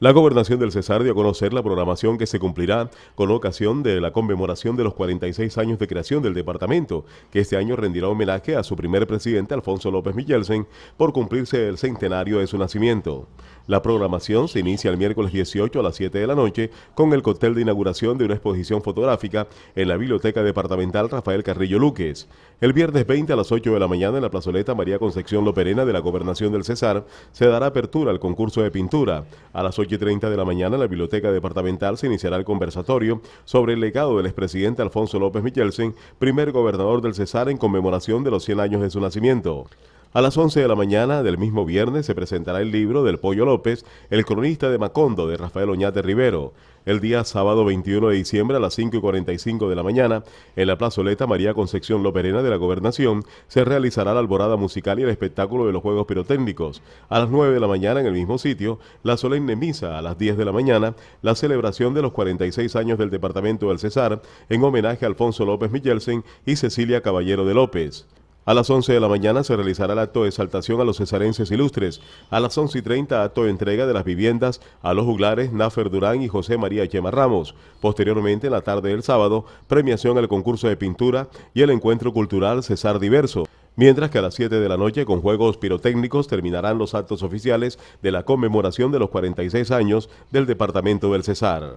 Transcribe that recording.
La gobernación del Cesar dio a conocer la programación que se cumplirá con ocasión de la conmemoración de los 46 años de creación del departamento, que este año rendirá homenaje a su primer presidente Alfonso López Michelsen por cumplirse el centenario de su nacimiento. La programación se inicia el miércoles 18 a las 7 de la noche con el cóctel de inauguración de una exposición fotográfica en la Biblioteca Departamental Rafael Carrillo Luques. El viernes 20 a las 8 de la mañana en la plazoleta María Concepción Loperena de la Gobernación del Cesar se dará apertura al concurso de pintura. A las 30 de la mañana, en la Biblioteca Departamental se iniciará el conversatorio sobre el legado del expresidente Alfonso López Michelsen, primer gobernador del Cesar en conmemoración de los 100 años de su nacimiento. A las 11 de la mañana del mismo viernes se presentará el libro del Pollo López, el cronista de Macondo de Rafael Oñate Rivero el día sábado 21 de diciembre a las 5 y 45 de la mañana. En la plazoleta María Concepción Loperena de la Gobernación se realizará la alborada musical y el espectáculo de los Juegos Pirotécnicos. A las 9 de la mañana en el mismo sitio, la solemne misa. A las 10 de la mañana, la celebración de los 46 años del Departamento del Cesar en homenaje a Alfonso López Michelsen y Cecilia Caballero de López. A las 11 de la mañana se realizará el acto de exaltación a los cesarenses ilustres. A las 11 y 30, acto de entrega de las viviendas a los juglares Nafer Durán y José María Chema Ramos. Posteriormente, en la tarde del sábado, premiación al concurso de pintura y el encuentro cultural Cesar Diverso. Mientras que a las 7 de la noche, con juegos pirotécnicos, terminarán los actos oficiales de la conmemoración de los 46 años del Departamento del Cesar.